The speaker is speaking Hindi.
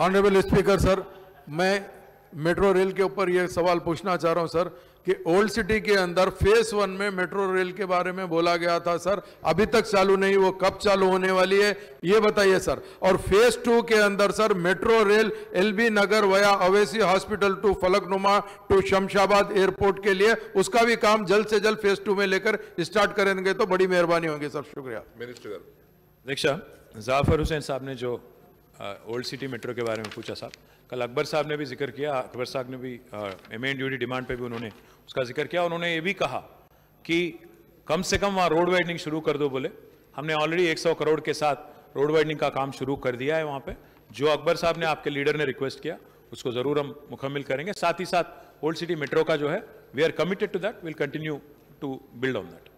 ऑनरेबल स्पीकर सर मैं मेट्रो रेल के ऊपर यह सवाल पूछना चाह रहा हूं सर कि ओल्ड सिटी के अंदर फेज वन में मेट्रो रेल के बारे में बोला गया था सर अभी तक चालू नहीं वो कब चालू होने वाली है ये बताइए सर और फेज टू के अंदर sir metro rail LB Nagar via Owaisi hospital to Falaknuma to Shamshabad airport के लिए उसका भी काम जल्द से जल्द फेज टू में लेकर स्टार्ट करेंगे तो बड़ी मेहरबानी होगी सर शुक्रिया मिनिस्टर जाफर हुसैन साहब ने जो ओल्ड सिटी मेट्रो के बारे में पूछा साहब कल अकबर साहब ने भी जिक्र किया अकबर साहब ने भी एम एंड ड्यूटी डिमांड पे भी उन्होंने उसका जिक्र किया उन्होंने ये भी कहा कि कम से कम वहाँ रोड वाइडनिंग शुरू कर दो बोले हमने ऑलरेडी 100 करोड़ के साथ रोड वाइडनिंग का काम शुरू कर दिया है वहाँ पर जो अकबर साहब ने आपके लीडर ने रिक्वेस्ट किया उसको ज़रूर हम मुकम्मिल करेंगे साथ ही साथ ओल्ड सिटी मेट्रो का जो है we are committed to that will continue to build on that